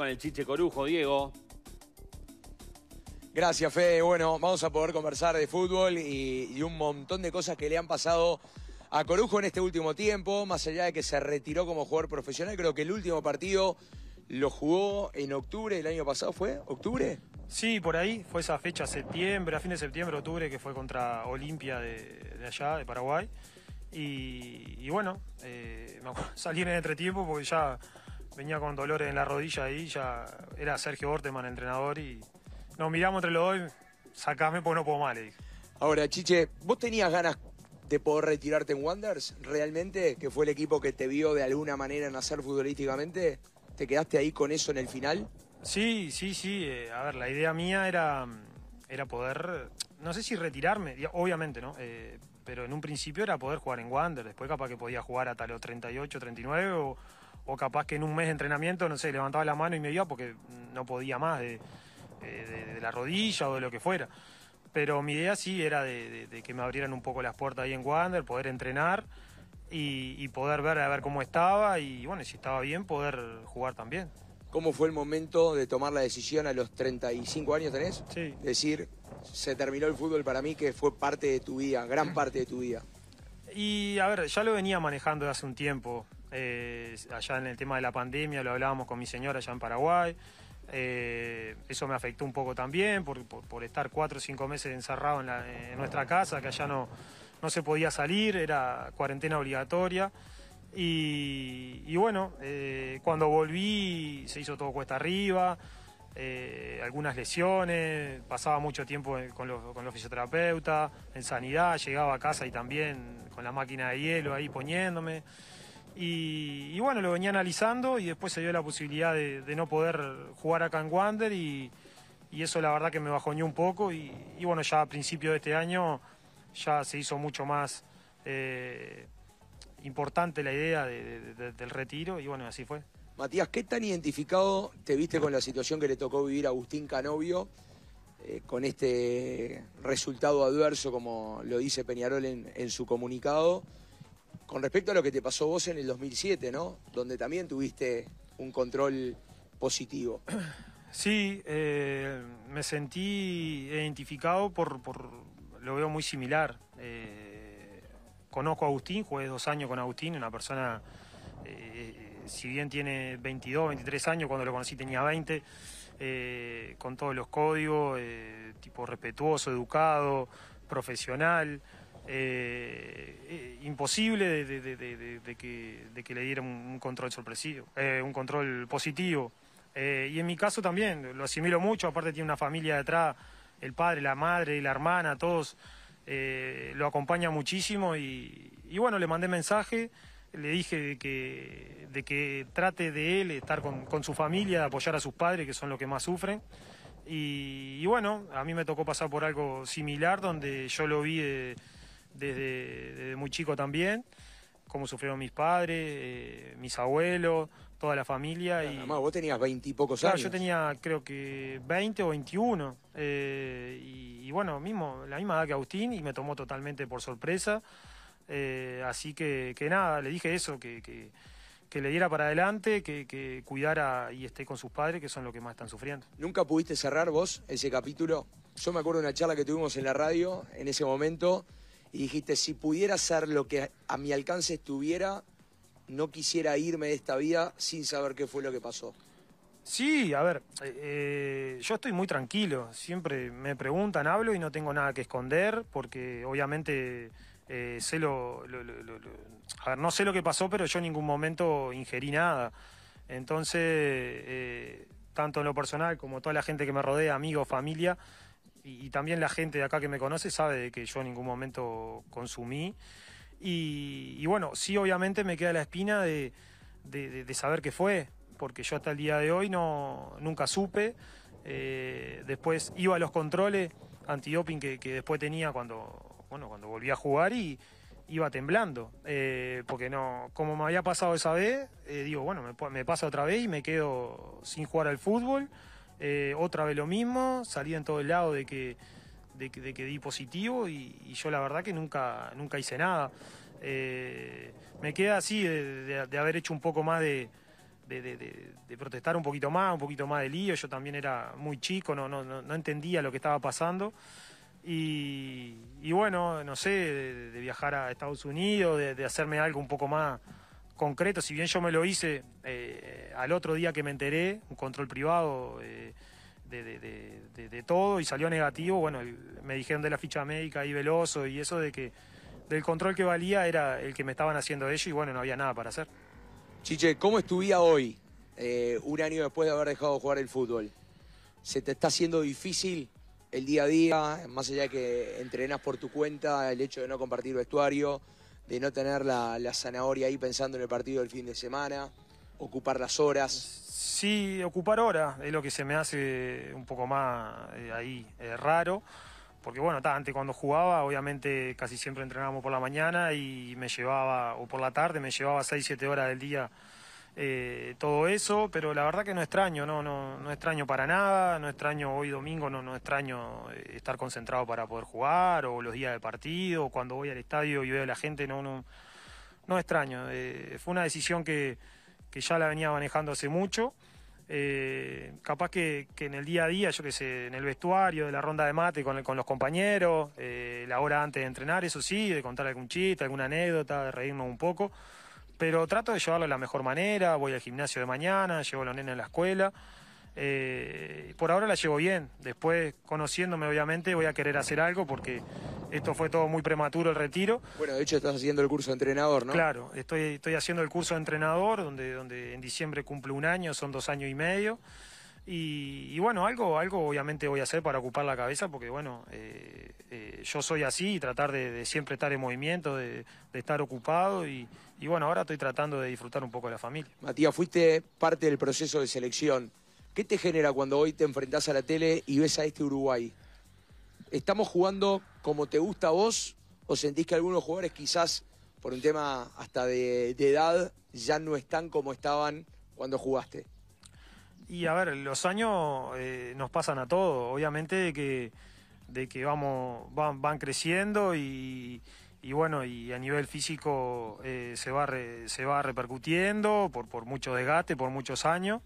con el Chiche Corujo, Diego. Gracias, Fede. Bueno, vamos a poder conversar de fútbol y, un montón de cosas que le han pasado a Corujo en este último tiempo, más allá de que se retiró como jugador profesional, creo que el último partido lo jugó en octubre del año pasado, ¿fue? ¿Octubre? Sí, por ahí, fue esa fecha, septiembre, a fin de septiembre, octubre, que fue contra Olimpia de, allá, de Paraguay. Y, bueno, eh, salí en el entretiempo porque ya venía con dolores en la rodilla ahí, ya era Sergio Orteman entrenador y nos miramos entre los dos, y... sacame porque no puedo más, Ahora, Chiche, ¿vos tenías ganas de poder retirarte en Wanders? realmente? ¿Que fue el equipo que te vio de alguna manera nacer futbolísticamente? ¿Te quedaste ahí con eso en el final? Sí, sí, sí. Eh, a ver, la idea mía era, era poder, no sé si retirarme, obviamente, ¿no? Eh, pero en un principio era poder jugar en Wander, después capaz que podía jugar hasta los 38, 39 o o capaz que en un mes de entrenamiento, no sé, levantaba la mano y me iba porque no podía más de, eh, la rodilla o de lo que fuera. Pero mi idea sí era de, que me abrieran un poco las puertas ahí en Wander, poder entrenar y, poder ver a ver cómo estaba y bueno, si estaba bien, poder jugar también. ¿Cómo fue el momento de tomar la decisión a los 35 años tenés? Sí. Decir, se terminó el fútbol para mí, que fue parte de tu vida, gran parte de tu vida. Y a ver, ya lo venía manejando desde hace un tiempo. Eh, allá en el tema de la pandemia lo hablábamos con mi señora allá en Paraguay. Eh, eso me afectó un poco también por, estar cuatro o cinco meses encerrado en, nuestra casa, que allá no, no se podía salir, era cuarentena obligatoria. Y, bueno, eh, cuando volví se hizo todo cuesta arriba, algunas lesiones, pasaba mucho tiempo con los, con los fisioterapeutas, en sanidad, llegaba a casa y también con la máquina de hielo ahí poniéndome. Y, bueno, lo venía analizando y después se dio la posibilidad de, no poder jugar a en Wander y, eso la verdad que me bajoñó un poco y, bueno, ya a principio de este año ya se hizo mucho más eh, importante la idea del retiro y bueno, así fue. Matías, ¿qué tan identificado te viste con la situación que le tocó vivir a Agustín Canovio eh, con este resultado adverso, como lo dice Peñarol en su comunicado? Con respecto a lo que te pasó vos en el 2007, ¿no? Donde también tuviste un control positivo. Sí, eh, me sentí identificado por, lo veo muy similar. Eh, conozco a Agustín, jugué dos años con Agustín, una persona, eh, si bien tiene 22, 23 años, cuando lo conocí tenía 20, con todos los códigos, tipo respetuoso, educado, profesional. Eh, eh, imposible de, que, le dieran un control sorpresivo, eh, un control positivo. y en mi caso también, lo asimilo mucho, aparte tiene una familia detrás, el padre, la madre, la hermana, todos lo acompaña muchísimo y, bueno, le mandé mensaje, le dije de que, de que trate de él estar con, su familia, de apoyar a sus padres, que son los que más sufren. Y, bueno, a mí me tocó pasar por algo similar, donde yo lo vi desde, muy chico también, cómo sufrieron mis padres, eh, mis abuelos, toda la familia. vos tenías veintipocos años. Yo tenía creo que 20 o 21. Eh, y, bueno, mismo, la misma edad que Agustín y me tomó totalmente por sorpresa. Eh, así que, nada, le dije eso, que, que le diera para adelante, que, cuidara y esté con sus padres, que son los que más están sufriendo. ¿Nunca pudiste cerrar vos ese capítulo? Yo me acuerdo de una charla que tuvimos en la radio en ese momento y dijiste, si pudiera hacer lo que a mi alcance estuviera, no quisiera irme de esta vida sin saber qué fue lo que pasó. Sí, a ver, eh, eh, yo estoy muy tranquilo, siempre me preguntan, hablo y no tengo nada que esconder, porque obviamente eh, sé lo, A ver, no sé lo que pasó, pero yo en ningún momento ingerí nada. Entonces, tanto en lo personal como toda la gente que me rodea, amigos, familia, y, también la gente de acá que me conoce sabe que yo en ningún momento consumí. Y, bueno, sí, obviamente me queda la espina de, saber qué fue, porque yo hasta el día de hoy no, nunca supe. Eh, después iba a los controles anti que, que después tenía cuando, cuando volví a jugar y, iba temblando, eh, porque no, como me había pasado esa vez, eh, digo, bueno, me, pasa otra vez y me quedo sin jugar al fútbol eh, otra vez lo mismo, salí en todo el lado de que, de, di positivo y, yo la verdad que nunca, nunca hice nada. Eh, me queda así de, haber hecho un poco más de, protestar un poquito más, un poquito más de lío. Yo también era muy chico, no, no, no entendía lo que estaba pasando. y bueno, no sé, de, viajar a Estados Unidos, de, hacerme algo un poco más, concreto, si bien yo me lo hice eh, al otro día que me enteré, un control privado eh, de, todo y salió negativo, bueno, me dijeron de la ficha médica y Veloso y eso de que del control que valía era el que me estaban haciendo ellos y bueno, no había nada para hacer. Chiche, ¿cómo estuvía hoy, eh, un año después de haber dejado de jugar el fútbol? ¿Se te está haciendo difícil el día a día, más allá de que entrenas por tu cuenta, el hecho de no compartir vestuario? de no tener la, zanahoria ahí pensando en el partido del fin de semana, ocupar las horas. Sí, ocupar horas es lo que se me hace un poco más eh, ahí eh, raro. Porque bueno, antes cuando jugaba, obviamente casi siempre entrenábamos por la mañana y me llevaba, o por la tarde, me llevaba 6, siete horas del día eh, todo eso, pero la verdad que no extraño, no, no, no extraño para nada, no extraño hoy domingo, no, no extraño eh, estar concentrado para poder jugar, o los días de partido, cuando voy al estadio y veo a la gente, no, no, no extraño. Eh, fue una decisión que, que, ya la venía manejando hace mucho. capaz que, que, en el día a día, yo qué sé, en el vestuario, de la ronda de mate con, con los compañeros, la hora antes de entrenar, eso sí, de contar algún chiste, alguna anécdota, de reírnos un poco pero trato de llevarlo de la mejor manera, voy al gimnasio de mañana, llevo a los nenes a la escuela. Eh, por ahora la llevo bien, después conociéndome obviamente voy a querer hacer algo porque esto fue todo muy prematuro el retiro. Bueno, de hecho estás haciendo el curso de entrenador, ¿no? Claro, estoy, estoy haciendo el curso de entrenador donde, donde en diciembre cumple un año, son dos años y medio. Y, bueno, algo, algo obviamente voy a hacer para ocupar la cabeza, porque bueno, eh, eh, yo soy así tratar de, siempre estar en movimiento, de, de estar ocupado y, y bueno, ahora estoy tratando de disfrutar un poco de la familia. Matías, fuiste parte del proceso de selección. ¿Qué te genera cuando hoy te enfrentás a la tele y ves a este Uruguay? ¿Estamos jugando como te gusta a vos o sentís que algunos jugadores quizás por un tema hasta de, edad ya no están como estaban cuando jugaste? Y a ver, los años eh, nos pasan a todos, obviamente que, de que vamos, van, van creciendo y, y bueno, y a nivel físico eh, se, va se va repercutiendo por, por mucho desgaste, por muchos años.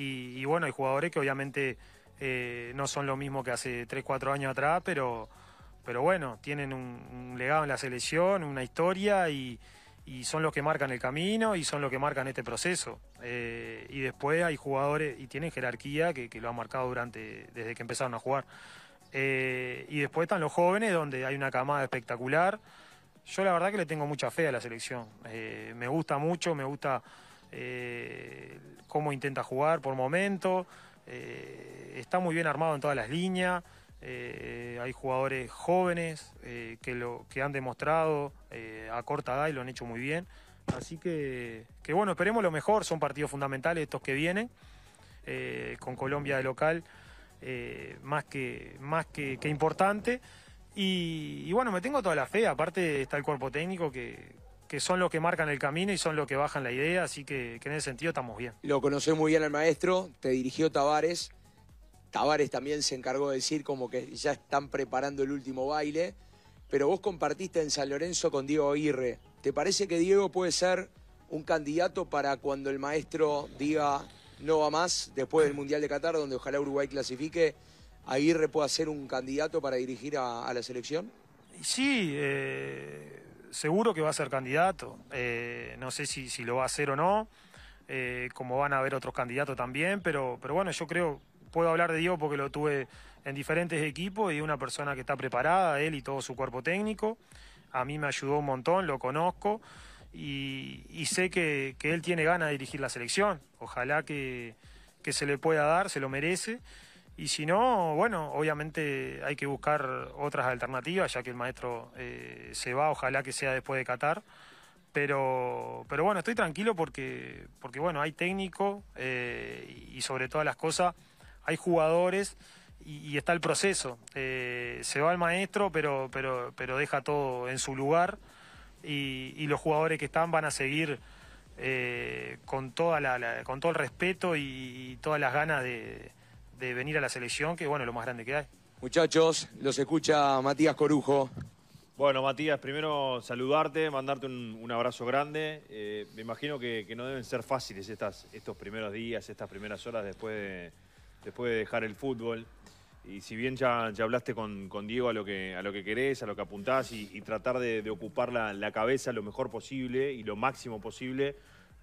Y, bueno, hay jugadores que obviamente eh, no son lo mismo que hace 3, 4 años atrás, pero, pero bueno, tienen un, legado en la selección, una historia y, son los que marcan el camino y son los que marcan este proceso. Eh, y después hay jugadores y tienen jerarquía que, lo han marcado durante, desde que empezaron a jugar. Eh, y después están los jóvenes, donde hay una camada espectacular. Yo la verdad que le tengo mucha fe a la selección. Eh, me gusta mucho, me gusta eh, cómo intenta jugar por momento. está muy bien armado en todas las líneas. hay jugadores jóvenes que, que han demostrado a corta edad y lo han hecho muy bien. Así que bueno, esperemos lo mejor. Son partidos fundamentales estos que vienen. con Colombia de local eh, más que, más que, importante. Y, bueno, me tengo toda la fe, aparte está el cuerpo técnico que, que son los que marcan el camino y son los que bajan la idea, así que, en ese sentido estamos bien. Lo conoce muy bien al maestro, te dirigió Tavares, Tavares también se encargó de decir como que ya están preparando el último baile, pero vos compartiste en San Lorenzo con Diego Aguirre, ¿te parece que Diego puede ser un candidato para cuando el maestro diga no va más después del Mundial de Qatar, donde ojalá Uruguay clasifique. ¿Aguirre pueda ser un candidato para dirigir a, la selección? Sí, eh, seguro que va a ser candidato. Eh, no sé si, lo va a hacer o no, eh, como van a haber otros candidatos también, pero, pero bueno, yo creo, puedo hablar de Diego porque lo tuve en diferentes equipos y una persona que está preparada, él y todo su cuerpo técnico. A mí me ayudó un montón, lo conozco y, sé que, él tiene ganas de dirigir la selección. Ojalá que, se le pueda dar, se lo merece. Y si no, bueno, obviamente hay que buscar otras alternativas, ya que el maestro eh, se va, ojalá que sea después de Qatar. Pero, pero bueno, estoy tranquilo porque, bueno, hay técnico eh, y sobre todas las cosas hay jugadores y, está el proceso. Eh, se va el maestro, pero deja todo en su lugar y, los jugadores que están van a seguir eh, con, todo el respeto y, todas las ganas de, venir a la selección, que bueno, es lo más grande que hay. Muchachos, los escucha Matías Corujo. Bueno, Matías, primero saludarte, mandarte un, abrazo grande. Eh, me imagino que, no deben ser fáciles estos primeros días, estas primeras horas después después de dejar el fútbol y si bien ya, hablaste con, Diego a lo, que, a lo que querés, a lo que apuntás y, tratar de, ocupar la, cabeza lo mejor posible y lo máximo posible,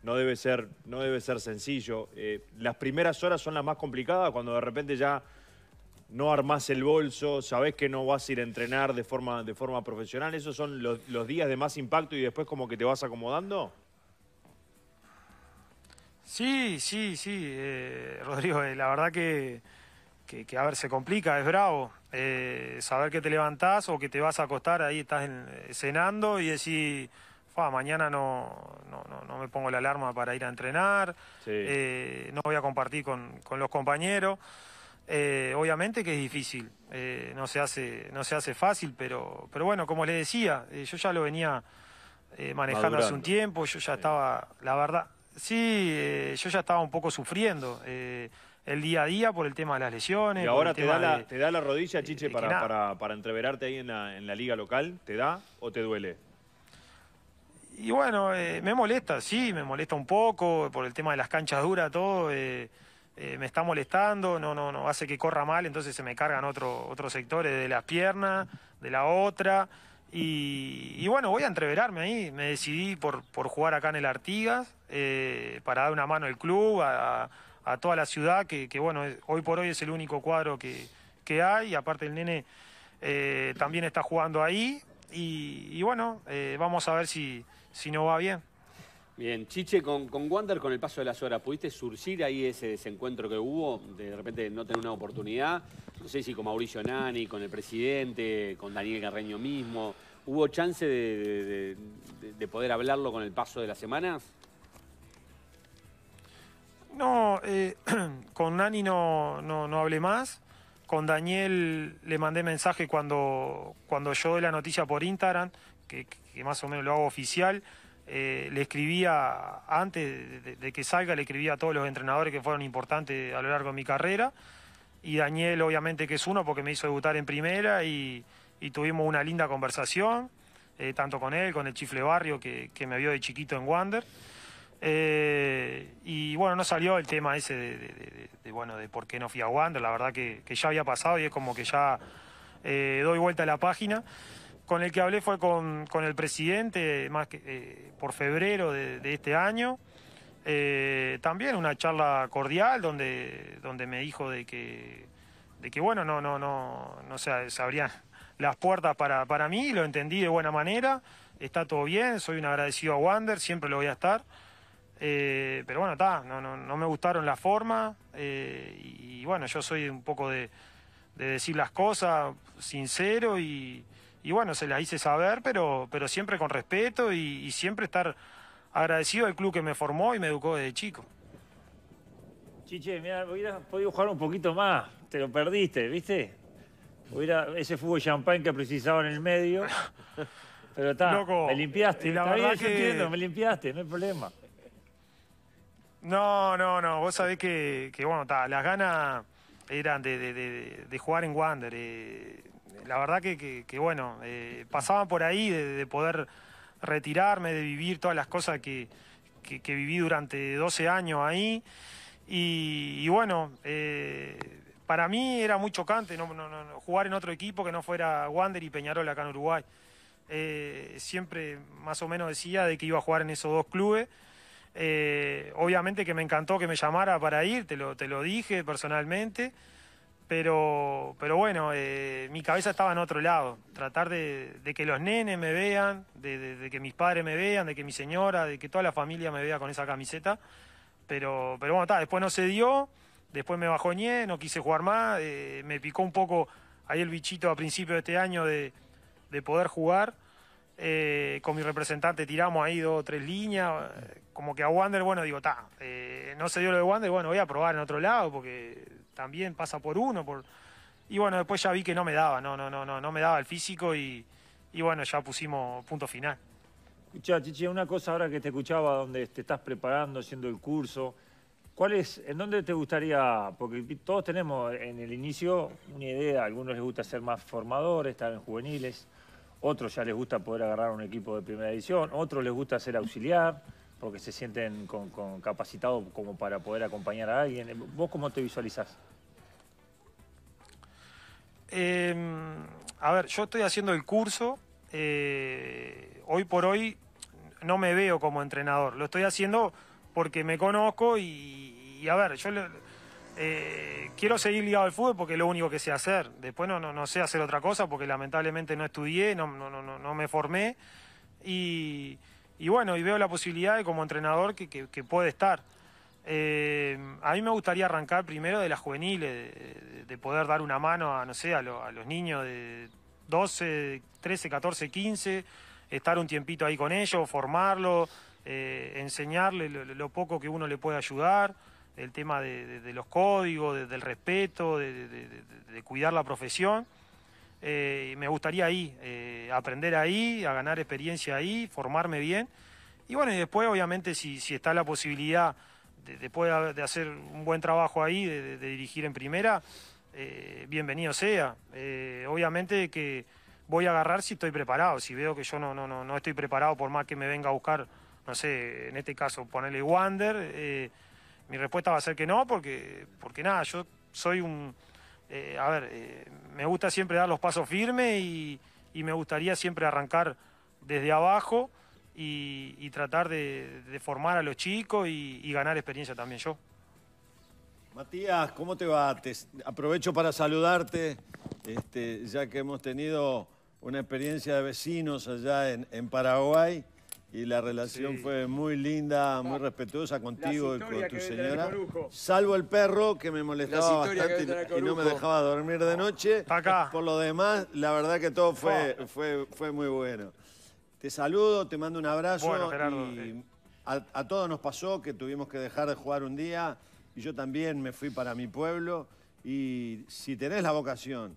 no debe ser, no debe ser sencillo. Eh, las primeras horas son las más complicadas cuando de repente ya no armás el bolso, sabés que no vas a ir a entrenar de forma, de forma profesional. ¿Esos son los, días de más impacto y después como que te vas acomodando? Sí, sí, sí, eh, Rodrigo, eh, la verdad que que, a ver, se complica, es bravo. Eh, saber que te levantás o que te vas a acostar, ahí estás eh, cenando y decís, mañana no, no, no, no, me pongo la alarma para ir a entrenar, eh, no voy a compartir con, los compañeros. obviamente que es difícil, no, se hace, no se hace fácil, pero, pero bueno, como les decía, yo ya lo venía manejando hace un tiempo, yo ya estaba, la verdad, sí, yo ya estaba un poco sufriendo el día a día por el tema de las lesiones. ¿Y ahora te da, la, te da la rodilla, Chiche, para, para, entreverarte ahí en la, liga local? ¿Te da o te duele? Y bueno, eh, me molesta, sí, me molesta un poco por el tema de las canchas duras, todo. Eh, eh, me está molestando, no, no, no hace que corra mal, entonces se me cargan otros sectores de las piernas, de la otra. Y, bueno, voy a entreverarme ahí. Me decidí por, jugar acá en el Artigas, para dar una mano al club, a a toda la ciudad, que, bueno, hoy por hoy es el único cuadro que, hay, y aparte el nene eh, también está jugando ahí, y, bueno, eh, vamos a ver si, si no va bien. Bien, Chiche, con, con Wander, con el paso de las horas, ¿pudiste surgir ahí ese desencuentro que hubo? De repente no tener una oportunidad. No sé si con Mauricio Nani, con el presidente, con Daniel Carreño mismo. ¿Hubo chance de, de poder hablarlo con el paso de las semanas? No, eh, con Nani no, hablé más. Con Daniel le mandé mensaje cuando, yo doy la noticia por Instagram, que, más o menos lo hago oficial. Eh, le escribía antes de, que salga, le escribía a todos los entrenadores que fueron importantes a lo largo de mi carrera. Y Daniel, obviamente, que es uno porque me hizo debutar en primera y, tuvimos una linda conversación, eh, tanto con él, con el Chifle Barrio, que, que me vio de chiquito en Wander. Eh, y bueno, no salió el tema ese de, bueno, de por qué no fui a Wander, la verdad que, ya había pasado y es como que ya eh, doy vuelta a la página. Con el que hablé fue con, el presidente, más eh, por febrero de, este año. también una charla cordial donde, donde me dijo de que, de que bueno, no, no, no, no se, abrían las puertas para, para mí, lo entendí de buena manera, está todo bien, soy un agradecido a Wander, siempre lo voy a estar. Eh, pero bueno, está, no, no, no, me gustaron la forma eh, y, bueno, yo soy un poco de, decir las cosas sincero y, bueno, se las hice saber, pero, pero siempre con respeto y, siempre estar agradecido al club que me formó y me educó desde chico. Chiche, mira, hubieras podido jugar un poquito más, te lo perdiste, ¿viste? Hubiera ese fútbol champán que precisaba en el medio. Pero está, me limpiaste, eh, la entiendo, me limpiaste, no hay problema. No, no, no. Vos sabés que, bueno, las ganas eran de, jugar en Wander. Eh, la verdad que, bueno, eh, pasaban por ahí de, poder retirarme, de vivir todas las cosas que, viví durante 12 años ahí. Y, bueno, eh, para mí era muy chocante jugar en otro equipo que no fuera Wander y Peñarol acá en Uruguay. Eh, siempre más o menos decía de que iba a jugar en esos dos clubes. Eh, obviamente que me encantó que me llamara para ir, te lo, te lo dije personalmente, pero, bueno, eh, mi cabeza estaba en otro lado. Tratar de, que los nenes me vean, de, que mis padres me vean, de que mi señora, de que toda la familia me vea con esa camiseta. Pero, pero bueno, después no se dio, después me bajoñé, no quise jugar más, eh, me picó un poco ahí el bichito a principio de este año de poder jugar eh, con mi representante tiramos ahí dos o tres líneas. Eh, como que a Wander, bueno, digo, ta, eh, no se dio lo de Wander, bueno, voy a probar en otro lado porque también pasa por uno. por Y bueno, después ya vi que no me daba, no, no, no, no, no me daba el físico y, bueno, ya pusimos punto final. Escucha, Chichi, una cosa ahora que te escuchaba, donde te estás preparando, haciendo el curso. ¿Cuál es, en dónde te gustaría, porque todos tenemos en el inicio una idea, a algunos les gusta ser más formadores, estar en juveniles, otros ya les gusta poder agarrar un equipo de primera división, otros les gusta ser auxiliar porque se sienten capacitados como para poder acompañar a alguien. ¿Vos cómo te visualizás? Em, a ver, yo estoy haciendo el curso. Eh, hoy por hoy no me veo como entrenador. Lo estoy haciendo porque me conozco y, y a ver, yo le, eh, quiero seguir ligado al fútbol porque es lo único que sé hacer. Después no, sé hacer otra cosa porque lamentablemente no estudié, no, no, no, no me formé. Y, bueno, y veo la posibilidad de como entrenador que, que, puede estar. Eh, a mí me gustaría arrancar primero de las juveniles, de, poder dar una mano a, no sé, a, los niños de 12, 13, 14, 15, estar un tiempito ahí con ellos, formarlo, eh, enseñarle lo poco que uno le puede ayudar el tema de, los códigos, del respeto, de, cuidar la profesión. Eh, me gustaría ahí, eh, aprender ahí, a ganar experiencia ahí, formarme bien. Y bueno, y después obviamente si, está la posibilidad después de, hacer un buen trabajo ahí, de, dirigir en primera, eh, bienvenido sea. obviamente que voy a agarrar si estoy preparado, si veo que yo no, no, no, no estoy preparado por más que me venga a buscar, no sé, en este caso ponerle Wander mi respuesta va a ser que no, porque, porque nada, yo soy un... Eh, a ver, eh, me gusta siempre dar los pasos firmes y, me gustaría siempre arrancar desde abajo y, tratar de, formar a los chicos y, ganar experiencia también yo. Matías, ¿cómo te va? aprovecho para saludarte, este, ya que hemos tenido una experiencia de vecinos allá en Paraguay y la relación fue muy linda, muy respetuosa contigo y con tu señora. Salvo el perro que me molestaba bastante y, no me dejaba dormir de noche. Por lo demás, la verdad que todo fue, fue, fue muy bueno. Te saludo, te mando un abrazo. Eh. a, todos nos pasó que tuvimos que dejar de jugar un día y yo también me fui para mi pueblo. Y si tenés la vocación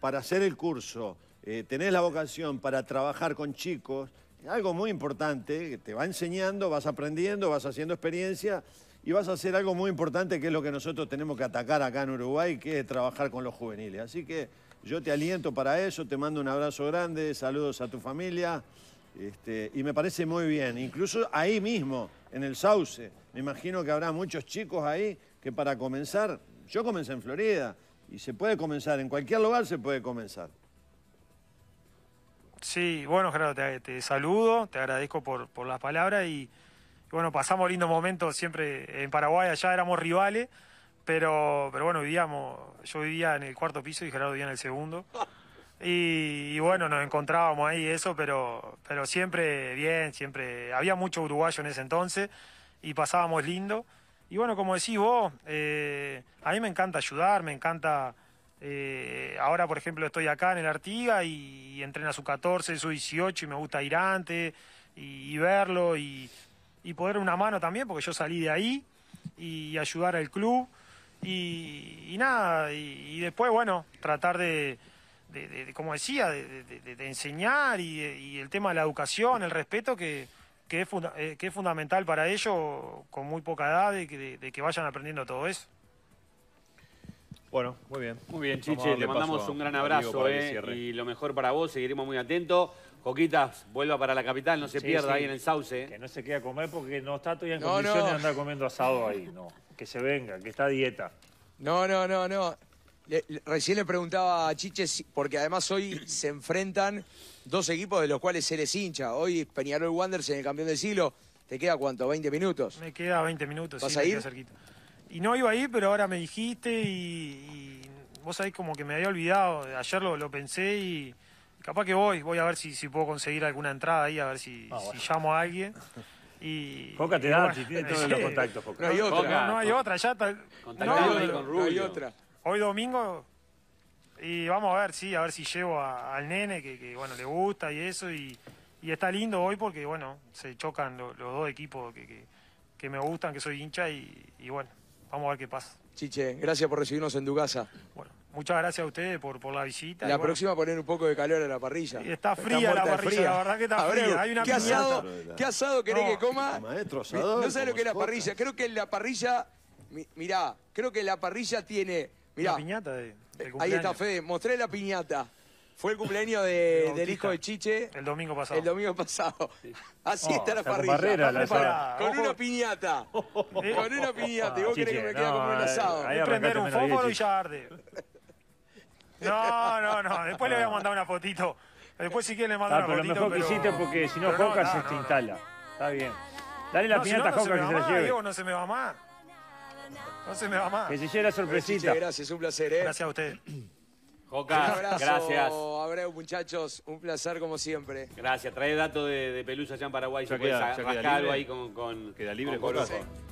para hacer el curso, eh, tenés la vocación para trabajar con chicos, algo muy importante, que te va enseñando, vas aprendiendo, vas haciendo experiencia y vas a hacer algo muy importante que es lo que nosotros tenemos que atacar acá en Uruguay, que es trabajar con los juveniles. Así que yo te aliento para eso, te mando un abrazo grande, saludos a tu familia este, y me parece muy bien. Incluso ahí mismo, en el Sauce, me imagino que habrá muchos chicos ahí que para comenzar, yo comencé en Florida y se puede comenzar, en cualquier lugar se puede comenzar. Sí, bueno, Gerardo, te, saludo, te agradezco por, las palabras y, bueno, pasamos lindos momentos siempre en Paraguay, allá éramos rivales, pero, pero bueno, vivíamos, yo vivía en el cuarto piso y Gerardo vivía en el segundo. Y, bueno, nos encontrábamos ahí eso, pero, pero siempre bien, siempre había mucho uruguayo en ese entonces y pasábamos lindo. Y bueno, como decís vos, eh, a mí me encanta ayudar, me encanta eh, ahora, por ejemplo, estoy acá en el Artiga y, entrena su 14, su 18 y me gusta ir antes y, verlo y, poder una mano también, porque yo salí de ahí y ayudar al club y, nada, y, después, bueno, tratar de, como decía, de, enseñar y, el tema de la educación, el respeto que, que, es, eh, que es fundamental para ellos con muy poca edad, de, que vayan aprendiendo todo eso. Bueno, muy bien. Muy bien, Chiche, te mandamos un gran abrazo eh, y lo mejor para vos, seguiremos muy atentos. Coquitas, vuelva para la capital, no se pierda ahí en el sauce. Que no se quede a comer porque no está todavía en condiciones de andar comiendo asado ahí, no. Que se venga, que está a dieta. No, no, no, no. recién le preguntaba a Chiche, porque además hoy se enfrentan dos equipos de los cuales él es hincha. Hoy Peñarol Wanderers en el campeón del siglo. ¿Te queda cuánto? ¿20 minutos? Me queda 20 minutos. ¿Vas sí, a ir? cerquita y no iba a ir, pero ahora me dijiste y, vos sabés como que me había olvidado, ayer lo, lo pensé y capaz que voy, voy a ver si, si puedo conseguir alguna entrada ahí, a ver si, ah, llamo a alguien. Y, te da, si los contactos, No hay otra. no, hay otra, ya está. No, hay otra. Hoy domingo y vamos a ver, sí, a ver si llevo al nene, que, bueno, le gusta y eso, y, está lindo hoy porque, bueno, se chocan los dos equipos que, que, me gustan, que soy hincha y bueno, vamos a ver qué pasa. Chiche, gracias por recibirnos en tu casa. Bueno, muchas gracias a ustedes por, por la visita. La próxima poner un poco de calor a la parrilla. Está fría la parrilla, la verdad que está fría. Hay una ¿qué, asado, ¿Qué asado querés que coma? Maestro No sé lo que es la parrilla. Creo que la parrilla, mirá, creo que la parrilla tiene... la piñata de, Ahí está, Fede, mostré la piñata. Fue el cumpleaños del hijo de Chiche. El domingo pasado. El domingo pasado. Así oh, está la parrilla. Barrera, la con, una piñata. Eh, con una piñata. ¿Y vos querés que me queda como un asado? Voy prender un fósforo y ya arde. No, no, no. Después le voy a mandar una fotito. Después si quieren le mando ah, una fotito. lo mejor que hiciste porque si no Coca se te instala. Está bien. Dale la piñata a Coca que se la lleve. no se me va más. No se me va más. Que se lleve la sorpresita. gracias, un placer. ¿eh? Gracias a ustedes. Coca, un abrazo, gracias. Abreu, muchachos, un placer como siempre. Gracias, trae datos de, de Pelusa allá en Paraguay, se algo ahí con, Queda libre, con